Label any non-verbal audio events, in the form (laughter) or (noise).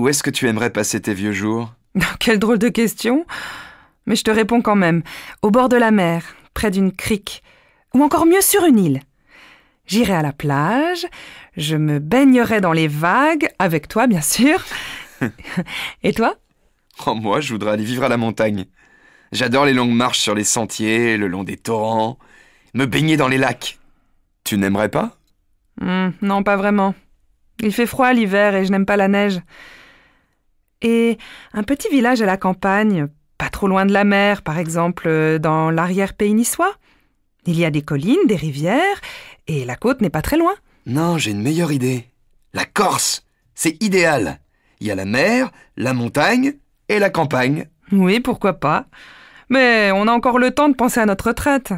Où est-ce que tu aimerais passer tes vieux jours Quelle drôle de question Mais je te réponds quand même. Au bord de la mer, près d'une crique, ou encore mieux sur une île. J'irai à la plage, je me baignerai dans les vagues, avec toi bien sûr. (laughs) Et toi oh, moi, je voudrais aller vivre à la montagne. J'adore les longues marches sur les sentiers, le long des torrents, me baigner dans les lacs. Tu n'aimerais pas hum, Non, pas vraiment. Il fait froid l'hiver et je n'aime pas la neige et un petit village à la campagne, pas trop loin de la mer, par exemple euh, dans l'arrière-pays niçois. Il y a des collines, des rivières, et la côte n'est pas très loin. Non, j'ai une meilleure idée. La Corse, c'est idéal. Il y a la mer, la montagne et la campagne. Oui, pourquoi pas. Mais on a encore le temps de penser à notre retraite.